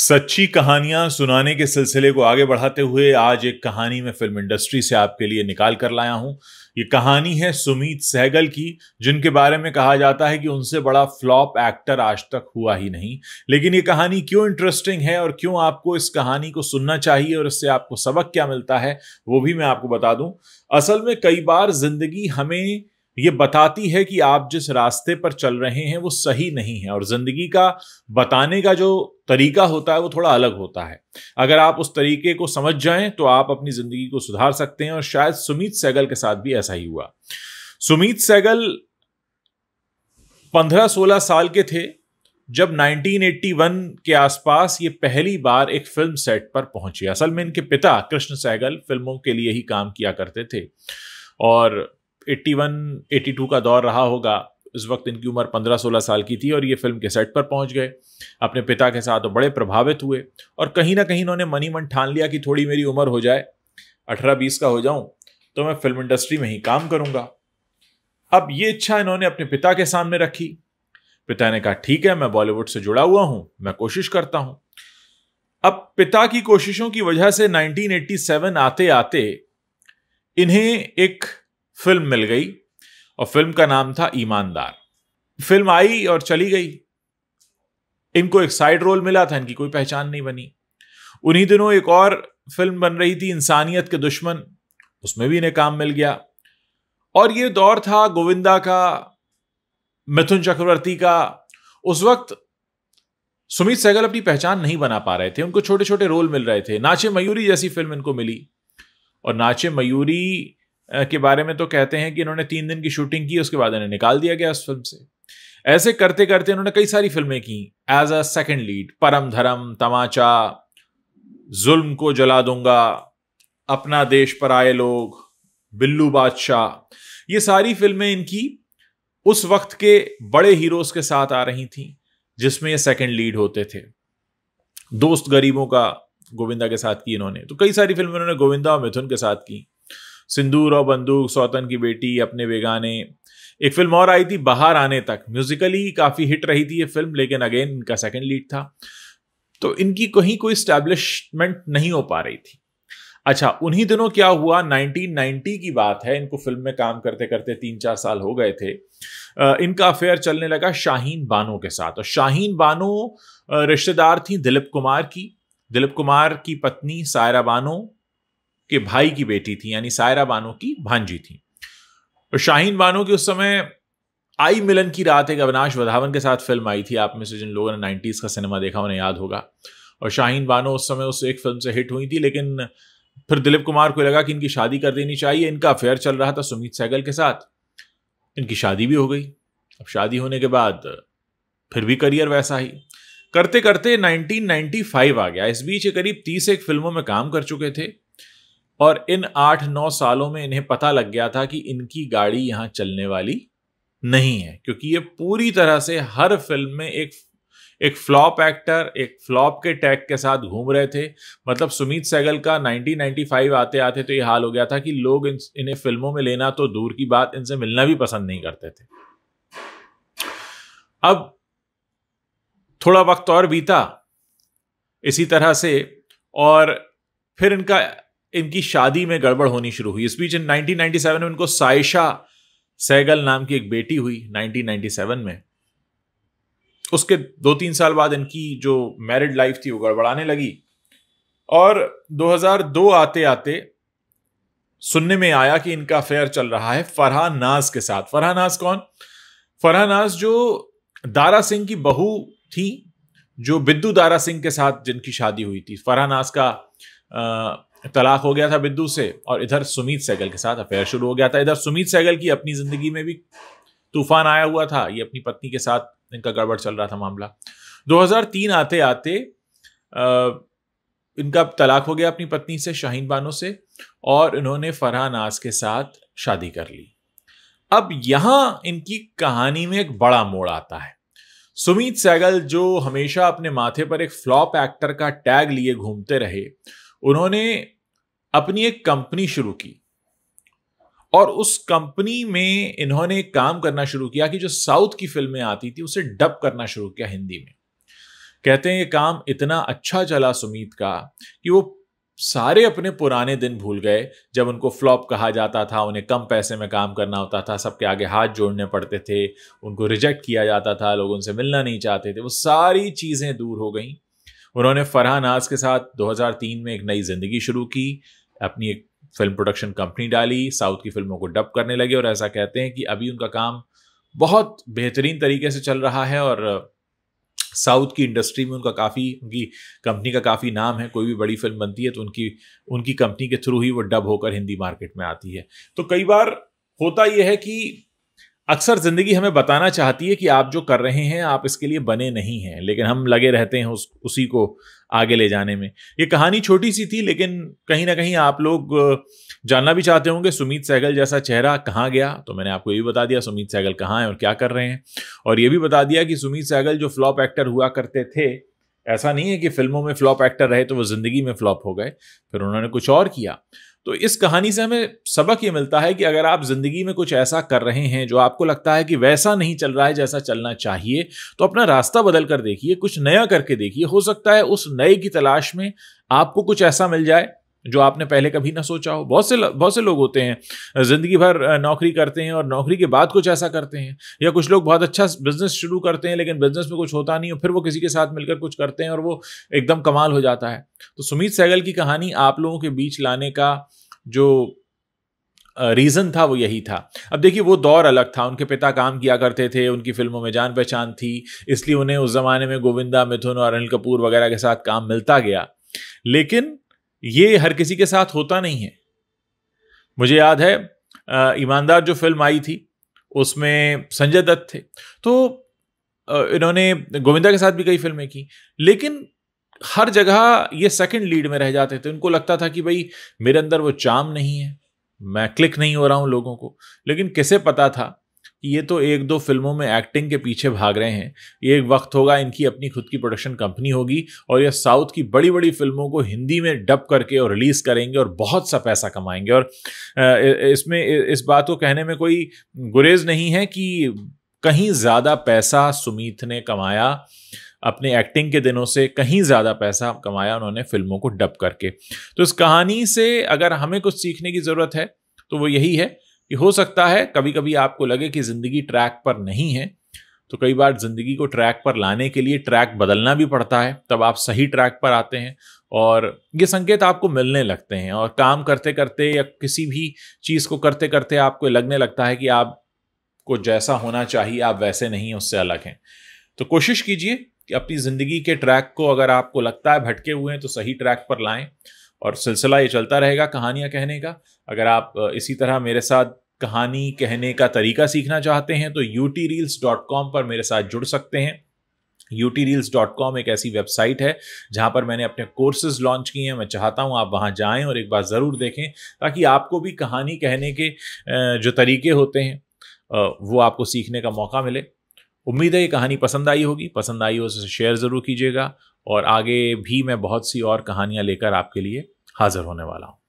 सच्ची कहानियां सुनाने के सिलसिले को आगे बढ़ाते हुए आज एक कहानी मैं फिल्म इंडस्ट्री से आपके लिए निकाल कर लाया हूं ये कहानी है सुमित सहगल की जिनके बारे में कहा जाता है कि उनसे बड़ा फ्लॉप एक्टर आज तक हुआ ही नहीं लेकिन ये कहानी क्यों इंटरेस्टिंग है और क्यों आपको इस कहानी को सुनना चाहिए और इससे आपको सबक क्या मिलता है वो भी मैं आपको बता दूं असल में कई बार जिंदगी हमें ये बताती है कि आप जिस रास्ते पर चल रहे हैं वो सही नहीं है और ज़िंदगी का बताने का जो तरीका होता है वो थोड़ा अलग होता है अगर आप उस तरीके को समझ जाएं तो आप अपनी ज़िंदगी को सुधार सकते हैं और शायद सुमित सैगल के साथ भी ऐसा ही हुआ सुमित सैगल पंद्रह सोलह साल के थे जब 1981 के आसपास ये पहली बार एक फिल्म सेट पर पहुंची असल में इनके पिता कृष्ण सैगल फिल्मों के लिए ही काम किया करते थे और वन एटी टू का दौर रहा होगा इस वक्त इनकी उम्र पंद्रह सोलह साल की थी और ये फिल्म के सेट पर पहुंच गए अपने पिता के साथ बड़े प्रभावित हुए और कहीं ना कहीं इन्होंने मनी मन ठान लिया कि थोड़ी मेरी उम्र हो जाए अठारह बीस का हो जाऊं तो मैं फिल्म इंडस्ट्री में ही काम करूंगा अब ये इच्छा इन्होंने अपने पिता के सामने रखी पिता ने कहा ठीक है मैं बॉलीवुड से जुड़ा हुआ हूं मैं कोशिश करता हूं अब पिता की कोशिशों की वजह से 1987 आते आते इन्हें एक फिल्म मिल गई और फिल्म का नाम था ईमानदार फिल्म आई और चली गई इनको एक साइड रोल मिला था इनकी कोई पहचान नहीं बनी उन्हीं दिनों एक और फिल्म बन रही थी इंसानियत के दुश्मन उसमें भी इन्हें काम मिल गया और ये दौर था गोविंदा का मिथुन चक्रवर्ती का उस वक्त सुमित सहगल अपनी पहचान नहीं बना पा रहे थे उनको छोटे छोटे रोल मिल रहे थे नाचे मयूरी जैसी फिल्म इनको मिली और नाचे मयूरी के बारे में तो कहते हैं कि इन्होंने तीन दिन की शूटिंग की उसके बाद इन्हें निकाल दिया गया उस फिल्म से ऐसे करते करते इन्होंने कई सारी फिल्में की एज अ सेकेंड लीड परम धर्म तमाचा जुल्म को जला दूंगा अपना देश पर आए लोग बिल्लू बादशाह ये सारी फिल्में इनकी उस वक्त के बड़े हीरोज के साथ आ रही थी जिसमें ये सेकंड लीड होते थे दोस्त गरीबों का गोविंदा के साथ की इन्होंने तो कई सारी फिल्में इन्होंने गोविंदा और मिथुन के साथ की सिंदूर और बंदूक सौतन की बेटी अपने बेगाने एक फिल्म और आई थी बाहर आने तक म्यूजिकली काफ़ी हिट रही थी ये फिल्म लेकिन अगेन इनका सेकेंड लीड था तो इनकी कहीं कोई स्टैब्लिशमेंट नहीं हो पा रही थी अच्छा उन्हीं दिनों क्या हुआ 1990 की बात है इनको फिल्म में काम करते करते तीन चार साल हो गए थे इनका अफेयर चलने लगा शाहीन बानो के साथ और शाहीन बानो रिश्तेदार थी दिलीप कुमार की दिलीप कुमार की पत्नी सायरा बानो के भाई की बेटी थी यानी सायरा बानो की भांजी थी और तो शाहीन बानो की उस समय आई मिलन की रात एक अविनाश वधावन के साथ फिल्म आई थी आप में से जिन लोगों ने नाइन्टीज़ का सिनेमा देखा उन्हें याद होगा और शाहीन बानो उस समय उस एक फिल्म से हिट हुई थी लेकिन फिर दिलीप कुमार को लगा कि इनकी शादी कर देनी चाहिए इनका अफेयर चल रहा था सुमित सैगल के साथ इनकी शादी भी हो गई अब शादी होने के बाद फिर भी करियर वैसा ही करते करते 1995 आ गया इस बीच करीब तीस एक फिल्मों में काम कर चुके थे और इन आठ नौ सालों में इन्हें पता लग गया था कि इनकी गाड़ी यहां चलने वाली नहीं है क्योंकि ये पूरी तरह से हर फिल्म में एक एक फ्लॉप एक्टर एक फ्लॉप के टैग के साथ घूम रहे थे मतलब सुमित सैगल का 1995 आते आते तो ये हाल हो गया था कि लोग इन, इन्हें फिल्मों में लेना तो दूर की बात इनसे मिलना भी पसंद नहीं करते थे अब थोड़ा वक्त और बीता इसी तरह से और फिर इनका इनकी शादी में गड़बड़ होनी शुरू हुई इस बीच इन 1997 में इनको साइशा सहगल नाम की एक बेटी हुई 1997 में उसके दो तीन साल बाद इनकी जो मैरिड लाइफ थी वो गड़बड़ाने लगी और 2002 आते आते सुनने में आया कि इनका अफेयर चल रहा है फरहा नाज के साथ फरहा नाज कौन फरहा नाज जो दारा सिंह की बहू थी जो बिद्दू दारा सिंह के साथ जिनकी शादी हुई थी फरहा नाज का तलाक हो गया था बिद्दू से और इधर सुमित सैगल के साथ अफेयर शुरू हो गया था इधर सुमित सैगल की अपनी जिंदगी में भी तूफान आया हुआ था ये अपनी पत्नी के साथ इनका गड़बड़ चल रहा था मामला 2003 आते आते आ, इनका तलाक हो गया अपनी पत्नी से शाहीन बानो से और इन्होंने फरहान नाज के साथ शादी कर ली अब यहां इनकी कहानी में एक बड़ा मोड़ आता है सुमित सैगल जो हमेशा अपने माथे पर एक फ्लॉप एक्टर का टैग लिए घूमते रहे उन्होंने अपनी एक कंपनी शुरू की और उस कंपनी में इन्होंने काम करना शुरू किया कि जो साउथ की फिल्में आती थी उसे डब करना शुरू किया हिंदी में कहते हैं ये काम इतना अच्छा चला सुमित का कि वो सारे अपने पुराने दिन भूल गए जब उनको फ्लॉप कहा जाता था उन्हें कम पैसे में काम करना होता था सबके आगे हाथ जोड़ने पड़ते थे उनको रिजेक्ट किया जाता था लोग उनसे मिलना नहीं चाहते थे वो सारी चीज़ें दूर हो गई उन्होंने फरहान आज के साथ 2003 में एक नई जिंदगी शुरू की अपनी एक फिल्म प्रोडक्शन कंपनी डाली साउथ की फिल्मों को डब करने लगे और ऐसा कहते हैं कि अभी उनका काम बहुत बेहतरीन तरीके से चल रहा है और साउथ की इंडस्ट्री में उनका काफ़ी उनकी कंपनी का काफ़ी नाम है कोई भी बड़ी फिल्म बनती है तो उनकी उनकी कंपनी के थ्रू ही वो डब होकर हिंदी मार्केट में आती है तो कई बार होता यह है कि अक्सर ज़िंदगी हमें बताना चाहती है कि आप जो कर रहे हैं आप इसके लिए बने नहीं हैं लेकिन हम लगे रहते हैं उस उसी को आगे ले जाने में ये कहानी छोटी सी थी लेकिन कहीं ना कहीं आप लोग जानना भी चाहते होंगे सुमित सहगल जैसा चेहरा कहाँ गया तो मैंने आपको ये भी बता दिया सुमित सहगल कहाँ है और क्या कर रहे हैं और ये भी बता दिया कि सुमित सहगल जो फ्लॉप एक्टर हुआ करते थे ऐसा नहीं है कि फिल्मों में फ्लॉप एक्टर रहे तो वो ज़िंदगी में फ्लॉप हो गए फिर उन्होंने कुछ और किया तो इस कहानी से हमें सबक ये मिलता है कि अगर आप ज़िंदगी में कुछ ऐसा कर रहे हैं जो आपको लगता है कि वैसा नहीं चल रहा है जैसा चलना चाहिए तो अपना रास्ता बदल कर देखिए कुछ नया करके देखिए हो सकता है उस नए की तलाश में आपको कुछ ऐसा मिल जाए जो आपने पहले कभी ना सोचा हो बहुत से बहुत से लोग होते हैं ज़िंदगी भर नौकरी करते हैं और नौकरी के बाद कुछ ऐसा करते हैं या कुछ लोग बहुत अच्छा बिजनेस शुरू करते हैं लेकिन बिजनेस में कुछ होता नहीं और फिर वो किसी के साथ मिलकर कुछ करते हैं और वो एकदम कमाल हो जाता है तो सुमित सहगल की कहानी आप लोगों के बीच लाने का जो रीज़न था वो यही था अब देखिए वो दौर अलग था उनके पिता काम किया करते थे उनकी फिल्मों में जान पहचान थी इसलिए उन्हें उस ज़माने में गोविंदा मिथुन और अनिल कपूर वगैरह के साथ काम मिलता गया लेकिन ये हर किसी के साथ होता नहीं है मुझे याद है ईमानदार जो फिल्म आई थी उसमें संजय दत्त थे तो इन्होंने गोविंदा के साथ भी कई फिल्में की लेकिन हर जगह ये सेकंड लीड में रह जाते थे उनको लगता था कि भाई मेरे अंदर वो चाम नहीं है मैं क्लिक नहीं हो रहा हूँ लोगों को लेकिन किसे पता था कि ये तो एक दो फिल्मों में एक्टिंग के पीछे भाग रहे हैं ये एक वक्त होगा इनकी अपनी खुद की प्रोडक्शन कंपनी होगी और यह साउथ की बड़ी बड़ी फिल्मों को हिंदी में डब करके और रिलीज़ करेंगे और बहुत सा पैसा कमाएंगे और इसमें इस बात को कहने में कोई गुरेज नहीं है कि कहीं ज़्यादा पैसा सुमीत ने कमाया अपने एक्टिंग के दिनों से कहीं ज़्यादा पैसा कमाया उन्होंने फिल्मों को डब करके तो इस कहानी से अगर हमें कुछ सीखने की ज़रूरत है तो वो यही है कि हो सकता है कभी कभी आपको लगे कि ज़िंदगी ट्रैक पर नहीं है तो कई बार ज़िंदगी को ट्रैक पर लाने के लिए ट्रैक बदलना भी पड़ता है तब आप सही ट्रैक पर आते हैं और ये संकेत आपको मिलने लगते हैं और काम करते करते या किसी भी चीज़ को करते करते आपको लगने लगता है कि आपको जैसा होना चाहिए आप वैसे नहीं उससे अलग हैं तो कोशिश कीजिए कि अपनी ज़िंदगी के ट्रैक को अगर आपको लगता है भटके हुए हैं तो सही ट्रैक पर लाएं और सिलसिला ये चलता रहेगा कहानियाँ कहने का अगर आप इसी तरह मेरे साथ कहानी कहने का तरीका सीखना चाहते हैं तो utereels.com पर मेरे साथ जुड़ सकते हैं utereels.com एक ऐसी वेबसाइट है जहां पर मैंने अपने कोर्सेज लॉन्च किए हैं मैं चाहता हूं आप वहां जाएं और एक बार ज़रूर देखें ताकि आपको भी कहानी कहने के जो तरीके होते हैं वो आपको सीखने का मौका मिले उम्मीद है ये कहानी पसंद आई होगी पसंद आई हो उसे शेयर ज़रूर कीजिएगा और आगे भी मैं बहुत सी और कहानियाँ लेकर आपके लिए हाज़िर होने वाला हूँ